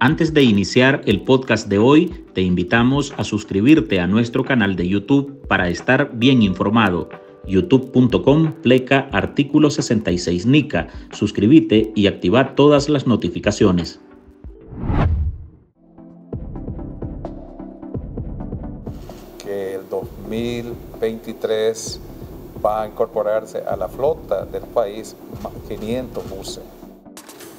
Antes de iniciar el podcast de hoy, te invitamos a suscribirte a nuestro canal de YouTube para estar bien informado. youtube.com pleca artículo 66 NICA. Suscríbete y activa todas las notificaciones. Que el 2023 va a incorporarse a la flota del país 500 buses.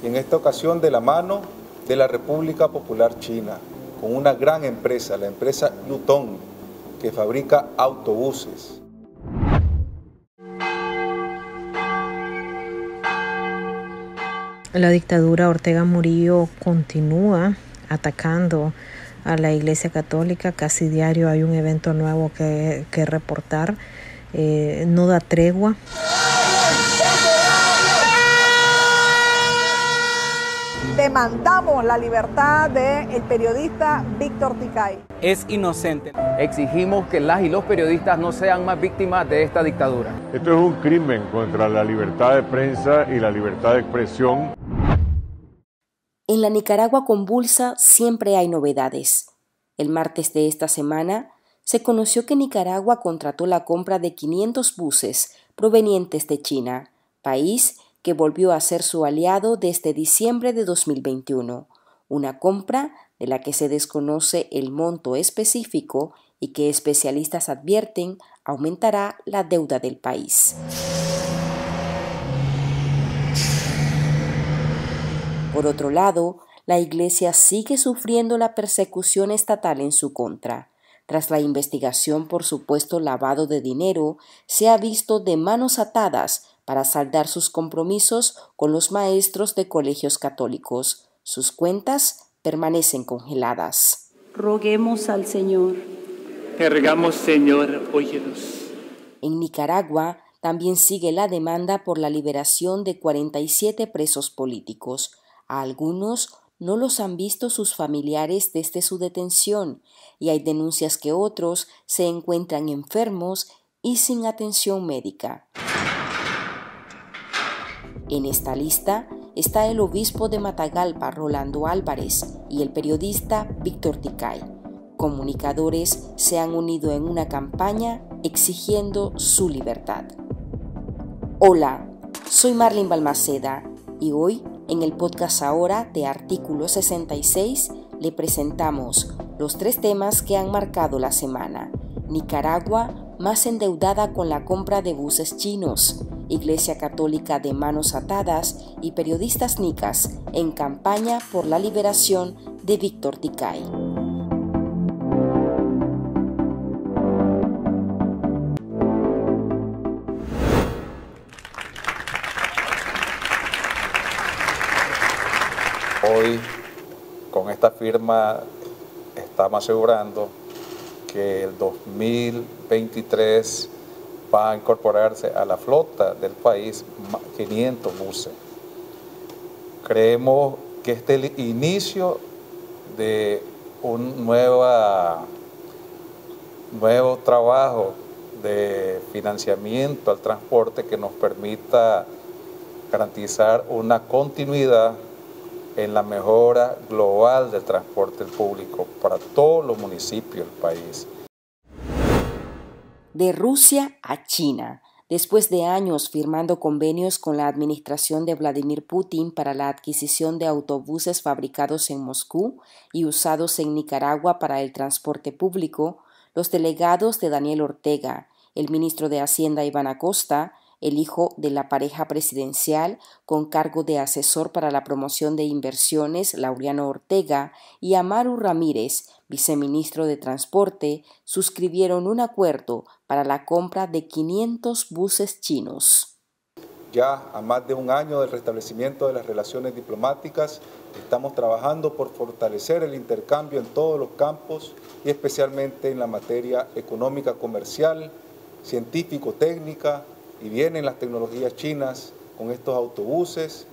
Y en esta ocasión de la mano de la República Popular China con una gran empresa, la empresa Yutong, que fabrica autobuses. La dictadura Ortega Murillo continúa atacando a la Iglesia Católica, casi diario hay un evento nuevo que, reportar, eh, no da tregua. demandamos la libertad del periodista Víctor Ticay. Es inocente. Exigimos que las y los periodistas no sean más víctimas de esta dictadura. Esto es un crimen contra la libertad de prensa y la libertad de expresión. En la Nicaragua convulsa siempre hay novedades. El martes de esta semana se conoció que Nicaragua contrató la compra de 500 buses provenientes de China, país que volvió a ser su aliado desde diciembre de 2021, una compra de la que se desconoce el monto específico y que especialistas advierten aumentará la deuda del país. Por otro lado, la Iglesia sigue sufriendo la persecución estatal en su contra. Tras la investigación por supuesto lavado de dinero, se ha visto de manos atadas para saldar sus compromisos con los maestros de colegios católicos. Sus cuentas permanecen congeladas. Roguemos al Señor. Te rogamos, Señor, óyenos. En Nicaragua también sigue la demanda por la liberación de 47 presos políticos. A algunos no los han visto sus familiares desde su detención y hay denuncias que otros se encuentran enfermos y sin atención médica. En esta lista está el obispo de Matagalpa, Rolando Álvarez, y el periodista Víctor Ticay. Comunicadores se han unido en una campaña exigiendo su libertad. Hola, soy Marlin Balmaceda y hoy en el podcast ahora de Artículo 66 le presentamos los tres temas que han marcado la semana. Nicaragua más endeudada con la compra de buses chinos. Iglesia Católica de Manos Atadas y periodistas nicas en campaña por la liberación de Víctor Ticay. Hoy, con esta firma, estamos asegurando que el 2023 va a incorporarse a la flota del país 500 buses. Creemos que este es el inicio de un nueva, nuevo trabajo de financiamiento al transporte que nos permita garantizar una continuidad en la mejora global del transporte público para todos los municipios del país de Rusia a China, después de años firmando convenios con la administración de Vladimir Putin para la adquisición de autobuses fabricados en Moscú y usados en Nicaragua para el transporte público, los delegados de Daniel Ortega, el ministro de Hacienda Iván Acosta, el hijo de la pareja presidencial con cargo de asesor para la promoción de inversiones, Laureano Ortega, y Amaru Ramírez, viceministro de Transporte, suscribieron un acuerdo para la compra de 500 buses chinos. Ya a más de un año del restablecimiento de las relaciones diplomáticas, estamos trabajando por fortalecer el intercambio en todos los campos y especialmente en la materia económica, comercial, científico-técnica, y vienen las tecnologías chinas con estos autobuses.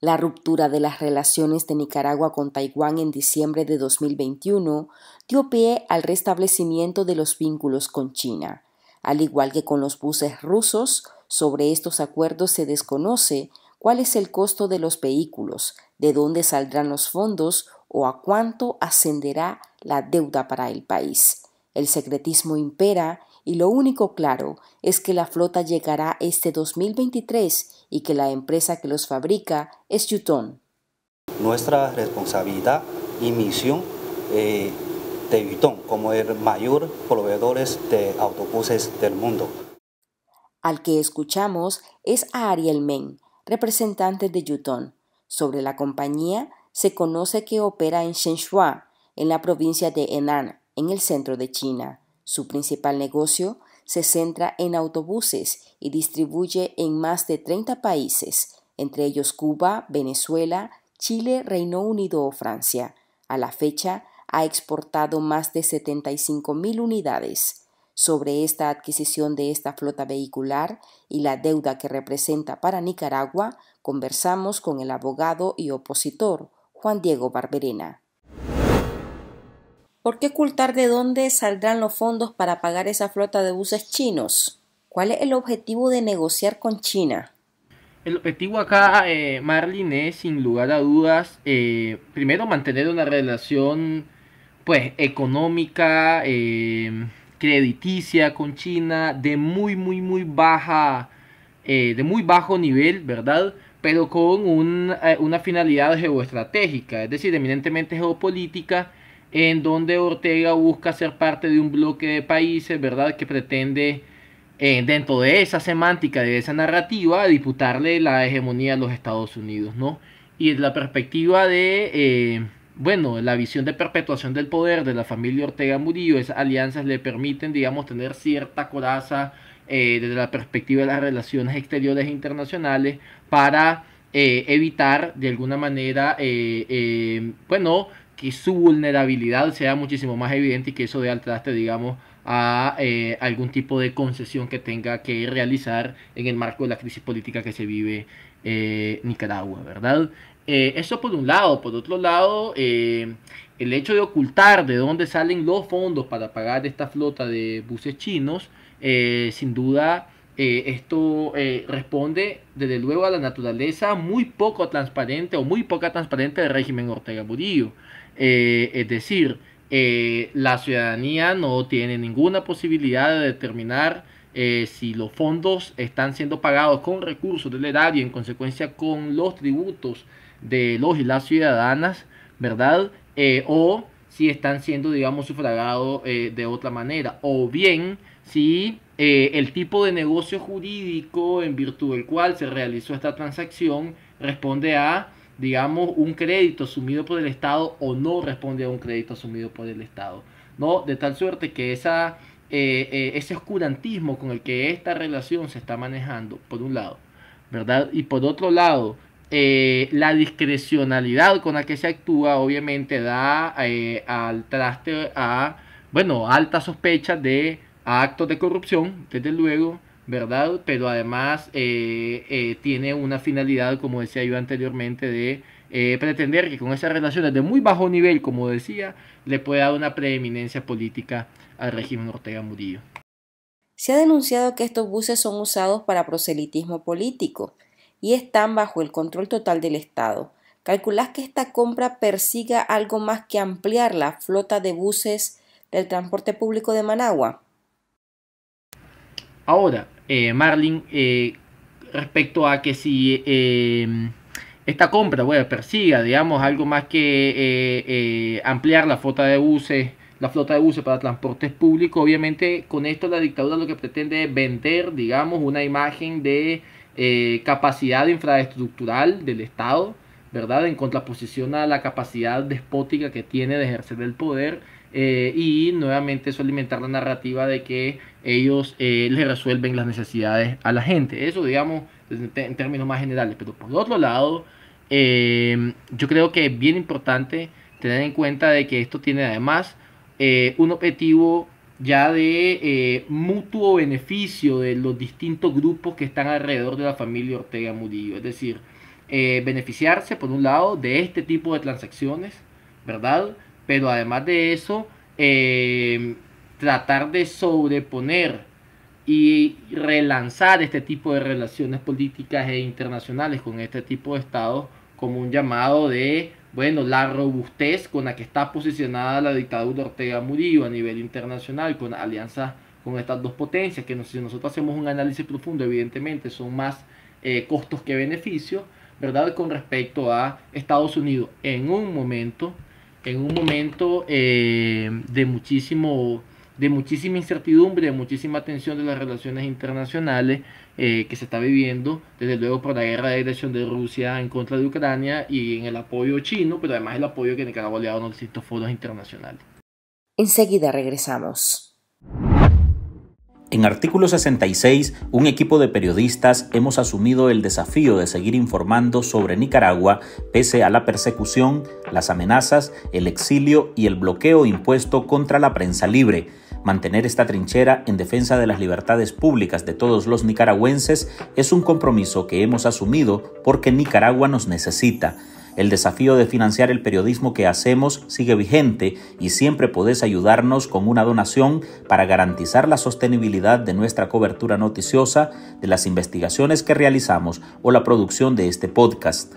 La ruptura de las relaciones de Nicaragua con Taiwán en diciembre de 2021 dio pie al restablecimiento de los vínculos con China. Al igual que con los buses rusos, sobre estos acuerdos se desconoce cuál es el costo de los vehículos, de dónde saldrán los fondos o a cuánto ascenderá la deuda para el país. El secretismo impera y lo único claro es que la flota llegará este 2023 y que la empresa que los fabrica es Yutón. Nuestra responsabilidad y misión eh, de Yutón como el mayor proveedor de autobuses del mundo. Al que escuchamos es a Ariel Men, representante de Yuton. Sobre la compañía se conoce que opera en Shenzhua, en la provincia de Henan, en el centro de China. Su principal negocio se centra en autobuses y distribuye en más de 30 países, entre ellos Cuba, Venezuela, Chile, Reino Unido o Francia. A la fecha, ha exportado más de 75.000 unidades. Sobre esta adquisición de esta flota vehicular y la deuda que representa para Nicaragua, conversamos con el abogado y opositor Juan Diego Barberena. ¿Por qué ocultar de dónde saldrán los fondos para pagar esa flota de buses chinos? ¿Cuál es el objetivo de negociar con China? El objetivo acá, eh, Marlin, es sin lugar a dudas, eh, primero mantener una relación pues económica, eh, crediticia con China, de muy, muy, muy baja, eh, de muy bajo nivel, ¿verdad? Pero con una finalidad geoestratégica, es decir, eminentemente geopolítica en donde Ortega busca ser parte de un bloque de países, ¿verdad? Que pretende, eh, dentro de esa semántica, de esa narrativa, disputarle la hegemonía a los Estados Unidos, ¿no? Y desde la perspectiva de, eh, bueno, la visión de perpetuación del poder de la familia Ortega Murillo, esas alianzas le permiten, digamos, tener cierta coraza eh, desde la perspectiva de las relaciones exteriores e internacionales para evitar, de alguna manera, bueno, que su vulnerabilidad sea muchísimo más evidente y que eso dé al traste, digamos, a eh, algún tipo de concesión que tenga que realizar en el marco de la crisis política que se vive eh, Nicaragua, ¿verdad? Eh, eso por un lado. Por otro lado, el hecho de ocultar de dónde salen los fondos para pagar esta flota de buses chinos, sin duda... esto responde desde luego a la naturaleza muy poco transparente o muy poca transparente del régimen Ortega Murillo. Eh, es decir, eh, la ciudadanía no tiene ninguna posibilidad de determinar eh, si los fondos están siendo pagados con recursos del erario y en consecuencia con los tributos de los y las ciudadanas, ¿verdad? o si están siendo, digamos, sufragados de otra manera, o bien si el tipo de negocio jurídico en virtud del cual se realizó esta transacción responde a digamos, un crédito asumido por el Estado o no responde a un crédito asumido por el Estado. ¿no? De tal suerte que esa, eh, eh, ese oscurantismo con el que esta relación se está manejando, por un lado, ¿verdad? Y por otro lado, eh, la discrecionalidad con la que se actúa obviamente da al traste a, bueno, alta sospecha de actos de corrupción, desde luego, ¿verdad? Pero además eh, eh, tiene una finalidad, como decía yo anteriormente, de eh, pretender que con esas relaciones de muy bajo nivel, como decía, le pueda dar una preeminencia política al régimen Ortega Murillo. Se ha denunciado que estos buses son usados para proselitismo político y están bajo el control total del Estado. ¿Calculas que esta compra persiga algo más que ampliar la flota de buses del transporte público de Managua? Ahora, eh, Marlin, eh, respecto a que si eh, esta compra persiga, digamos, algo más que ampliar la flota de buses, la flota de buses para transportes públicos, obviamente con esto la dictadura lo que pretende es vender, digamos, una imagen de capacidad infraestructural del Estado, ¿verdad? En contraposición a la capacidad despótica que tiene de ejercer el poder eh, y nuevamente eso alimentar la narrativa de que ellos eh, le resuelven las necesidades a la gente. Eso, digamos, pues, en términos más generales. Pero por otro lado, eh, yo creo que es bien importante tener en cuenta de que esto tiene además un objetivo ya de mutuo beneficio de los distintos grupos que están alrededor de la familia Ortega Murillo. Es decir, beneficiarse por un lado de este tipo de transacciones, ¿verdad? pero además de eso, eh, tratar de sobreponer y relanzar este tipo de relaciones políticas e internacionales con este tipo de estados como un llamado de, bueno, la robustez con la que está posicionada la dictadura Ortega Murillo a nivel internacional, con alianzas con estas dos potencias, que si nosotros hacemos un análisis profundo, evidentemente son más eh, costos que beneficios, ¿verdad? Con respecto a Estados Unidos en un momento en un momento eh, de muchísimo de muchísima incertidumbre, de muchísima tensión de las relaciones internacionales eh, que se está viviendo, desde luego por la guerra de agresión de Rusia en contra de Ucrania y en el apoyo chino, pero además el apoyo que Nicaragua le ha dado a distintos foros internacionales. Enseguida regresamos. En artículo 66, un equipo de periodistas hemos asumido el desafío de seguir informando sobre Nicaragua pese a la persecución, las amenazas, el exilio y el bloqueo impuesto contra la prensa libre. Mantener esta trinchera en defensa de las libertades públicas de todos los nicaragüenses es un compromiso que hemos asumido porque Nicaragua nos necesita. El desafío de financiar el periodismo que hacemos sigue vigente y siempre podés ayudarnos con una donación para garantizar la sostenibilidad de nuestra cobertura noticiosa, de las investigaciones que realizamos o la producción de este podcast.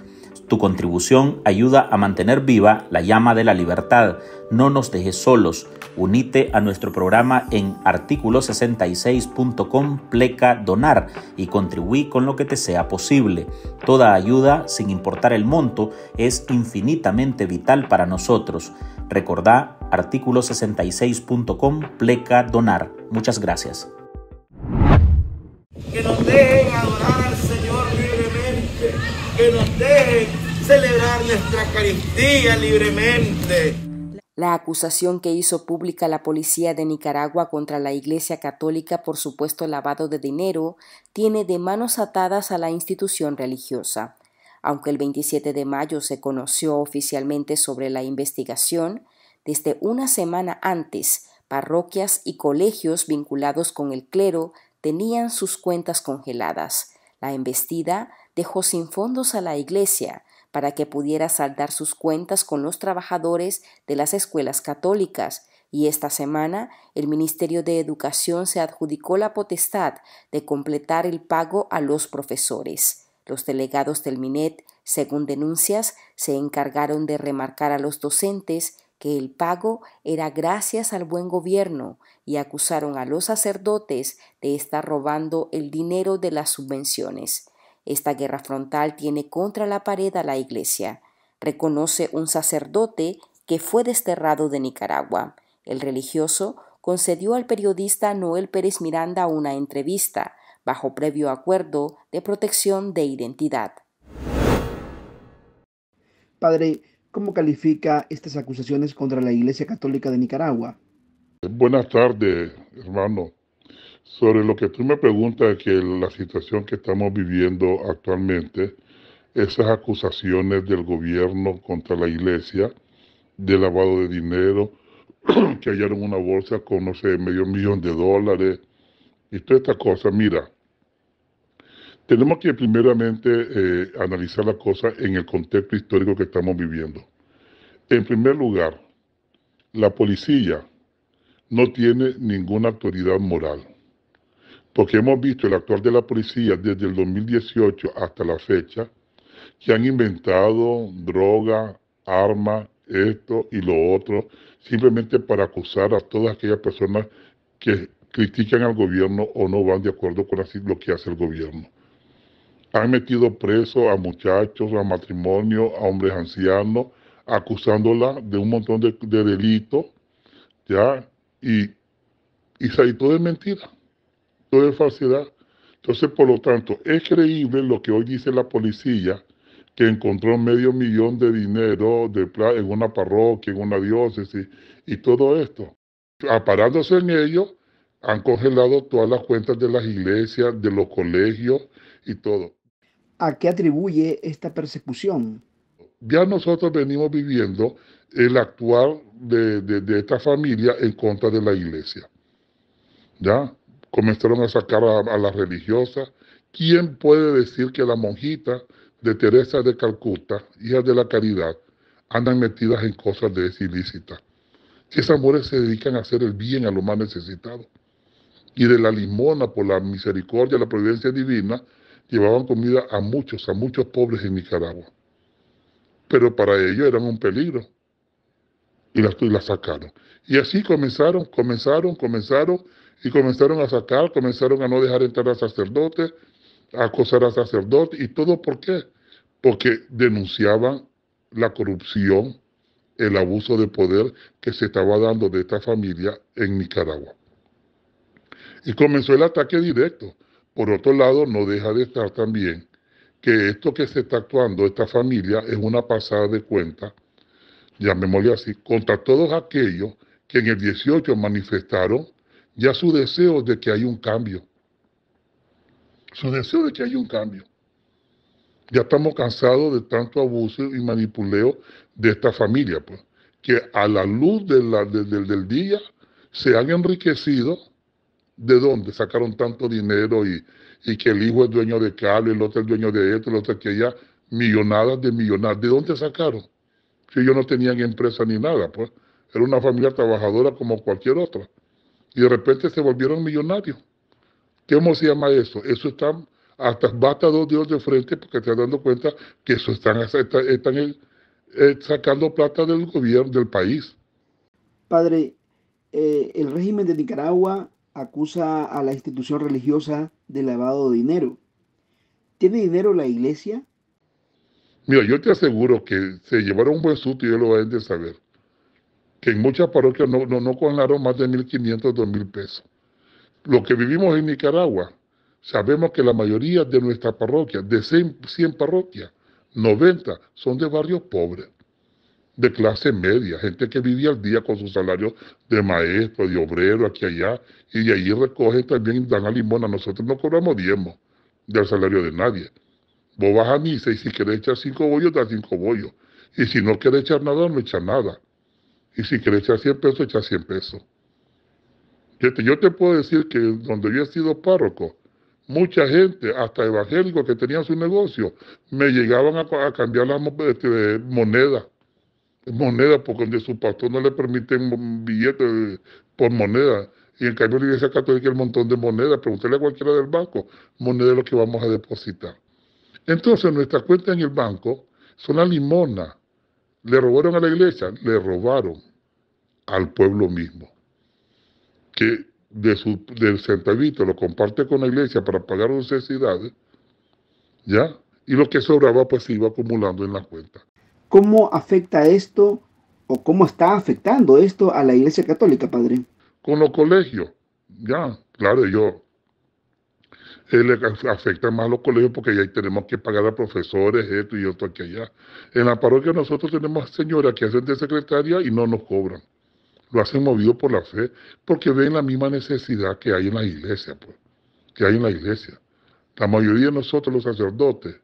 Tu contribución ayuda a mantener viva la llama de la libertad. No nos dejes solos. Unite a nuestro programa en artículo66.com pleca donar y contribuí con lo que te sea posible. Toda ayuda, sin importar el monto, es infinitamente vital para nosotros. Recordá artículo66.com pleca donar. Muchas gracias que nos dejen celebrar nuestra libremente. La acusación que hizo pública la policía de Nicaragua contra la Iglesia Católica por supuesto lavado de dinero tiene de manos atadas a la institución religiosa. Aunque el 27 de mayo se conoció oficialmente sobre la investigación, desde una semana antes, parroquias y colegios vinculados con el clero tenían sus cuentas congeladas. La embestida dejó sin fondos a la Iglesia para que pudiera saldar sus cuentas con los trabajadores de las escuelas católicas, y esta semana el Ministerio de Educación se adjudicó la potestad de completar el pago a los profesores. Los delegados del MINET, según denuncias, se encargaron de remarcar a los docentes que el pago era gracias al buen gobierno y acusaron a los sacerdotes de estar robando el dinero de las subvenciones. Esta guerra frontal tiene contra la pared a la Iglesia. Reconoce un sacerdote que fue desterrado de Nicaragua. El religioso concedió al periodista Noel Pérez Miranda una entrevista bajo previo acuerdo de protección de identidad. Padre, ¿cómo califica estas acusaciones contra la Iglesia Católica de Nicaragua? Buenas tardes, hermano. Sobre lo que tú me preguntas, que la situación que estamos viviendo actualmente, esas acusaciones del gobierno contra la iglesia, de lavado de dinero, que hallaron una bolsa con, no sé, medio millón de dólares y todas estas cosa. Mira, tenemos que primeramente eh, analizar la cosa en el contexto histórico que estamos viviendo. En primer lugar, la policía no tiene ninguna autoridad moral porque hemos visto el actuar de la policía desde el 2018 hasta la fecha, que han inventado droga, arma, esto y lo otro, simplemente para acusar a todas aquellas personas que critican al gobierno o no van de acuerdo con lo que hace el gobierno. Han metido preso a muchachos, a matrimonios, a hombres ancianos, acusándola de un montón de, delitos, ¿ya? Y, y, y todo es mentira de falsedad. Entonces, por lo tanto, es creíble lo que hoy dice la policía, que encontró medio millón de dinero de en una parroquia, en una diócesis, y todo esto. Aparándose en ello, han congelado todas las cuentas de las iglesias, de los colegios y todo. ¿A qué atribuye esta persecución? Ya nosotros venimos viviendo el actual de, esta familia en contra de la iglesia. ¿Ya? comenzaron a sacar a, las religiosas. ¿Quién puede decir que las monjitas de Teresa de Calcuta, hijas de la caridad, andan metidas en cosas de ilícitas? Si esas mujeres se dedican a hacer el bien a lo más necesitado Y de la limona, por la misericordia, la providencia divina, llevaban comida a muchos, a muchos pobres en Nicaragua. Pero para ellos eran un peligro. Y las, y las sacaron. Y así comenzaron, comenzaron, comenzaron y comenzaron a sacar, comenzaron a no dejar entrar a sacerdotes, a acosar a sacerdotes. ¿Y todo por qué? Porque denunciaban la corrupción, el abuso de poder que se estaba dando de esta familia en Nicaragua. Y comenzó el ataque directo. Por otro lado, no deja de estar también que esto que se está actuando esta familia es una pasada de cuenta, llamémosle así, contra todos aquellos que en el 18 manifestaron ya su deseo de que hay un cambio. Su deseo de que hay un cambio. Ya estamos cansados de tanto abuso y manipuleo de esta familia, pues, que a la luz del día se han enriquecido. ¿De dónde sacaron tanto dinero y, que el hijo es dueño de cable, el otro es dueño de esto, el otro es que millonadas de millonadas? ¿De dónde sacaron? Si ellos no tenían empresa ni nada, pues era una familia trabajadora como cualquier otra y de repente se volvieron millonarios. ¿Cómo se llama eso? Eso está, hasta basta dos dios de frente porque te están dando cuenta que eso están, están, eh, eh, sacando plata del gobierno, del país. Padre, eh, el régimen de Nicaragua acusa a la institución religiosa de lavado de dinero. ¿Tiene dinero la iglesia? Mira, yo te aseguro que se llevaron un buen susto y yo lo voy a saber que en muchas parroquias no, no, no cobraron más de 1.500, 2.000 pesos. lo que vivimos en Nicaragua, sabemos que la mayoría de nuestras parroquias, de 100, parroquias, 90 son de barrios pobres, de clase media, gente que vivía al día con su salario de maestro, de obrero, aquí allá, y de ahí recogen también dan a limona. Nosotros no cobramos diezmos del salario de nadie. Vos vas a misa y si quieres echar cinco bollos, da cinco bollos. Y si no quiere echar nada, no echa nada. Y si quieres echar 100 pesos, echa 100 pesos. Yo te, yo te puedo decir que donde yo he sido párroco, mucha gente, hasta evangélicos que tenían su negocio, me llegaban a, cambiar las este, moneda. Moneda, porque donde su pastor no le permiten billetes por moneda. Y en cambio, la iglesia católica el montón de monedas. Pregúntale a cualquiera del banco, moneda es lo que vamos a depositar. Entonces, nuestra cuenta en el banco son las limonas le robaron a la iglesia, le robaron al pueblo mismo, que de su, del centavito lo comparte con la iglesia para pagar necesidades, ¿ya? Y lo que sobraba pues se iba acumulando en la cuenta. ¿Cómo afecta esto o cómo está afectando esto a la iglesia católica, padre? Con los colegios, ya, claro, yo le afecta más a los colegios porque ahí tenemos que pagar a profesores, esto y otro aquí allá. En la parroquia nosotros tenemos señoras que hacen de secretaria y no nos cobran. Lo hacen movido por la fe, porque ven la misma necesidad que hay en la iglesia, pues, que hay en la iglesia. La mayoría de nosotros los sacerdotes,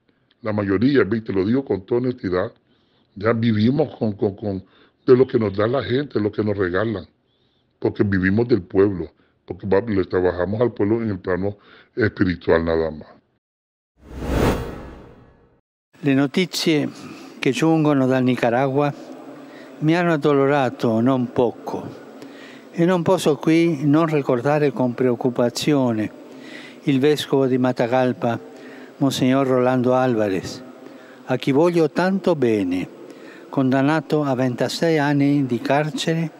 la mayoría, te lo digo con toda honestidad, ya vivimos con, de lo que nos da la gente, lo que nos regalan, porque vivimos del pueblo. le trabajamos al pueblo en el plano espiritual nada más. Le notizie che giungono dal Nicaragua mi hanno addolorato non poco e non posso qui non ricordare con preoccupazione il vescovo di Matagalpa, Monsignor Rolando Alvarez, a chi voglio tanto bene, condannato a 26 anni di carcere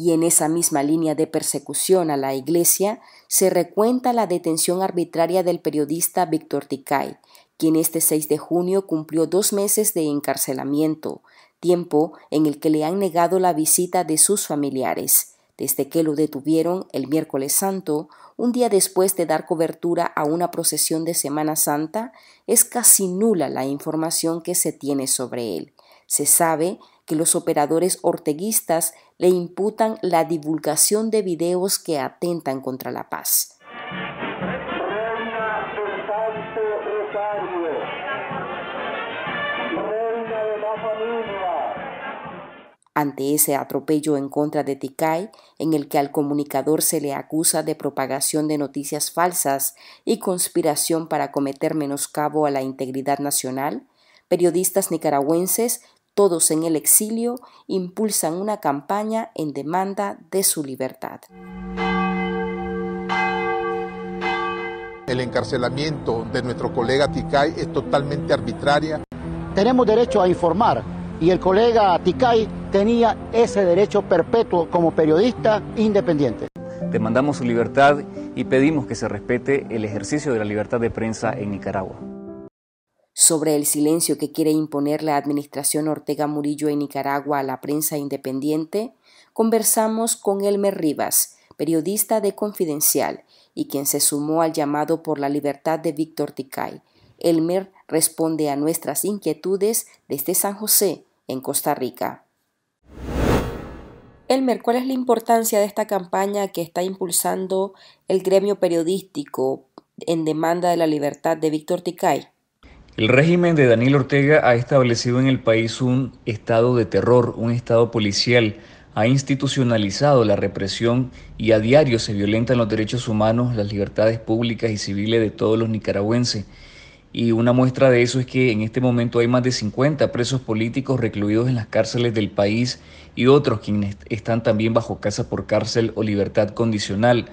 Y en esa misma línea de persecución a la Iglesia se recuenta la detención arbitraria del periodista Víctor Ticay, quien este 6 de junio cumplió dos meses de encarcelamiento, tiempo en el que le han negado la visita de sus familiares, desde que lo detuvieron el miércoles santo, un día después de dar cobertura a una procesión de Semana Santa, es casi nula la información que se tiene sobre él. Se sabe que los operadores orteguistas le imputan la divulgación de videos que atentan contra la paz. Ante ese atropello en contra de Ticay, en el que al comunicador se le acusa de propagación de noticias falsas y conspiración para cometer menoscabo a la integridad nacional, periodistas nicaragüenses todos en el exilio, impulsan una campaña en demanda de su libertad. El encarcelamiento de nuestro colega Ticay es totalmente arbitraria. Tenemos derecho a informar y el colega Ticay tenía ese derecho perpetuo como periodista independiente. Demandamos su libertad y pedimos que se respete el ejercicio de la libertad de prensa en Nicaragua sobre el silencio que quiere imponer la administración Ortega Murillo en Nicaragua a la prensa independiente, conversamos con Elmer Rivas, periodista de Confidencial y quien se sumó al llamado por la libertad de Víctor Ticay. Elmer responde a nuestras inquietudes desde San José, en Costa Rica. Elmer, ¿cuál es la importancia de esta campaña que está impulsando el gremio periodístico en demanda de la libertad de Víctor Ticay? El régimen de Daniel Ortega ha establecido en el país un estado de terror, un estado policial, ha institucionalizado la represión y a diario se violentan los derechos humanos, las libertades públicas y civiles de todos los nicaragüenses. Y una muestra de eso es que en este momento hay más de 50 presos políticos recluidos en las cárceles del país y otros quienes están también bajo casa por cárcel o libertad condicional.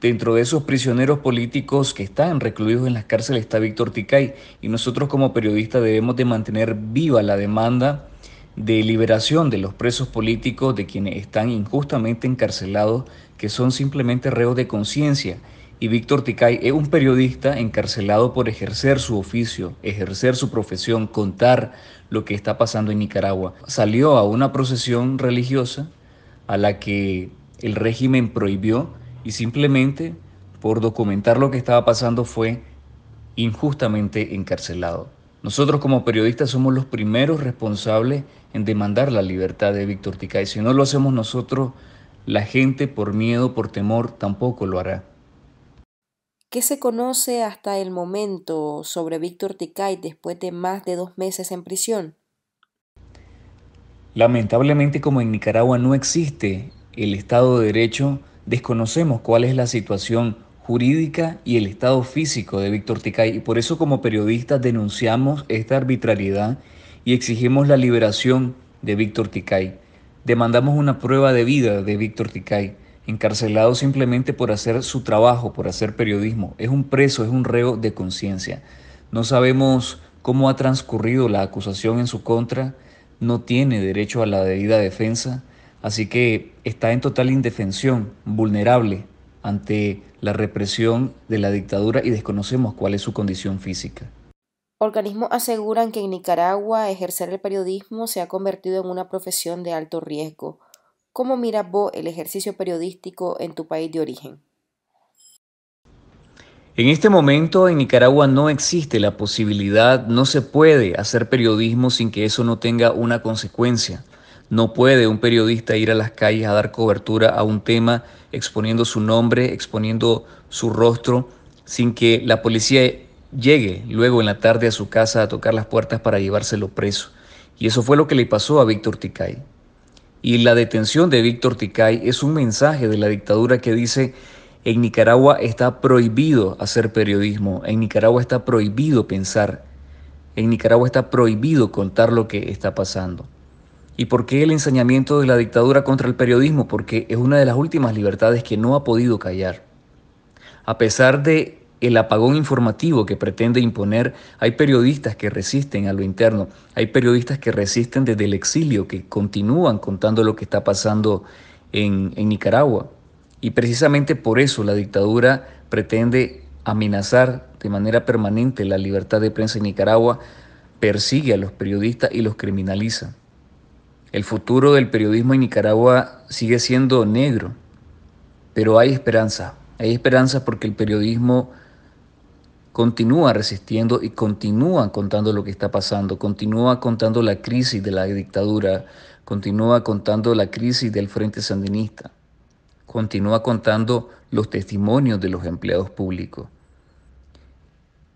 Dentro de esos prisioneros políticos que están recluidos en las cárceles está Víctor Ticay y nosotros como periodistas debemos de mantener viva la demanda de liberación de los presos políticos, de quienes están injustamente encarcelados, que son simplemente reos de conciencia. Y Víctor Ticay es un periodista encarcelado por ejercer su oficio, ejercer su profesión, contar lo que está pasando en Nicaragua. Salió a una procesión religiosa a la que el régimen prohibió y simplemente por documentar lo que estaba pasando fue injustamente encarcelado. Nosotros como periodistas somos los primeros responsables en demandar la libertad de Víctor Ticay. Si no lo hacemos nosotros, la gente por miedo, por temor, tampoco lo hará. ¿Qué se conoce hasta el momento sobre Víctor Ticay después de más de dos meses en prisión? Lamentablemente, como en Nicaragua no existe el Estado de Derecho, desconocemos cuál es la situación jurídica y el estado físico de Víctor Ticay y por eso como periodistas denunciamos esta arbitrariedad y exigimos la liberación de Víctor Ticay. Demandamos una prueba de vida de Víctor Ticay, encarcelado simplemente por hacer su trabajo, por hacer periodismo. Es un preso, es un reo de conciencia. No sabemos cómo ha transcurrido la acusación en su contra, no tiene derecho a la debida defensa Así que está en total indefensión, vulnerable ante la represión de la dictadura y desconocemos cuál es su condición física. Organismos aseguran que en Nicaragua ejercer el periodismo se ha convertido en una profesión de alto riesgo. ¿Cómo mira vos el ejercicio periodístico en tu país de origen? En este momento en Nicaragua no existe la posibilidad, no se puede hacer periodismo sin que eso no tenga una consecuencia. No puede un periodista ir a las calles a dar cobertura a un tema exponiendo su nombre, exponiendo su rostro, sin que la policía llegue luego en la tarde a su casa a tocar las puertas para llevárselo preso. Y eso fue lo que le pasó a Víctor Ticay. Y la detención de Víctor Ticay es un mensaje de la dictadura que dice, en Nicaragua está prohibido hacer periodismo, en Nicaragua está prohibido pensar, en Nicaragua está prohibido contar lo que está pasando. ¿Y por qué el ensañamiento de la dictadura contra el periodismo? Porque es una de las últimas libertades que no ha podido callar. A pesar de el apagón informativo que pretende imponer, hay periodistas que resisten a lo interno, hay periodistas que resisten desde el exilio, que continúan contando lo que está pasando en, en Nicaragua. Y precisamente por eso la dictadura pretende amenazar de manera permanente la libertad de prensa en Nicaragua, persigue a los periodistas y los criminaliza. El futuro del periodismo en Nicaragua sigue siendo negro, pero hay esperanza. Hay esperanza porque el periodismo continúa resistiendo y continúa contando lo que está pasando, continúa contando la crisis de la dictadura, continúa contando la crisis del Frente Sandinista, continúa contando los testimonios de los empleados públicos.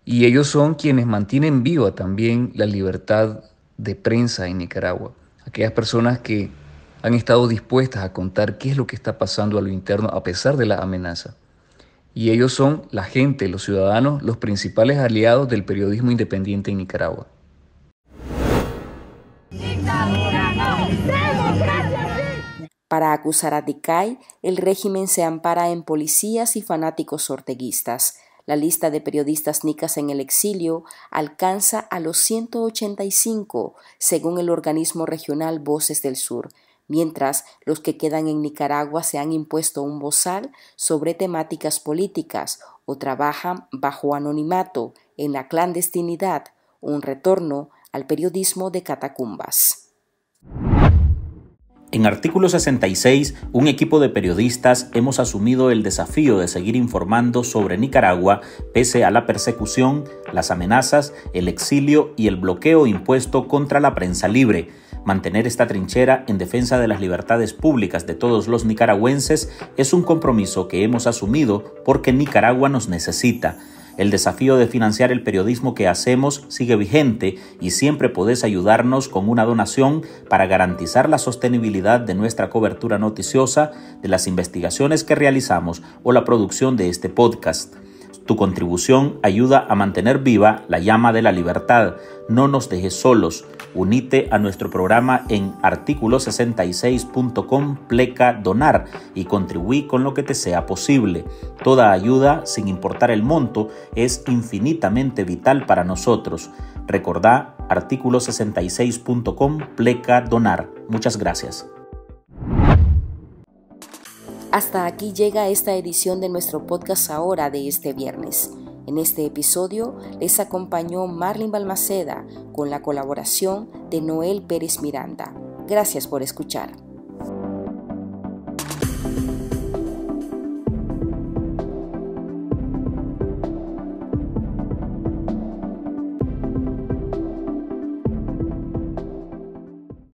Y ellos son quienes mantienen viva también la libertad de prensa en Nicaragua aquellas personas que han estado dispuestas a contar qué es lo que está pasando a lo interno a pesar de la amenaza. Y ellos son la gente, los ciudadanos, los principales aliados del periodismo independiente en Nicaragua. Para acusar a Dicay, el régimen se ampara en policías y fanáticos orteguistas la lista de periodistas nicas en el exilio alcanza a los 185, según el organismo regional Voces del Sur, mientras los que quedan en Nicaragua se han impuesto un bozal sobre temáticas políticas o trabajan bajo anonimato, en la clandestinidad, un retorno al periodismo de catacumbas. En artículo 66, un equipo de periodistas hemos asumido el desafío de seguir informando sobre Nicaragua pese a la persecución, las amenazas, el exilio y el bloqueo impuesto contra la prensa libre. Mantener esta trinchera en defensa de las libertades públicas de todos los nicaragüenses es un compromiso que hemos asumido porque Nicaragua nos necesita. El desafío de financiar el periodismo que hacemos sigue vigente y siempre podés ayudarnos con una donación para garantizar la sostenibilidad de nuestra cobertura noticiosa, de las investigaciones que realizamos o la producción de este podcast. Tu contribución ayuda a mantener viva la llama de la libertad. No nos dejes solos. Unite a nuestro programa en artículo66.com pleca donar y contribuí con lo que te sea posible. Toda ayuda, sin importar el monto, es infinitamente vital para nosotros. Recordá artículo66.com pleca donar. Muchas gracias. Hasta aquí llega esta edición de nuestro podcast ahora de este viernes. En este episodio les acompañó Marlin Balmaceda con la colaboración de Noel Pérez Miranda. Gracias por escuchar.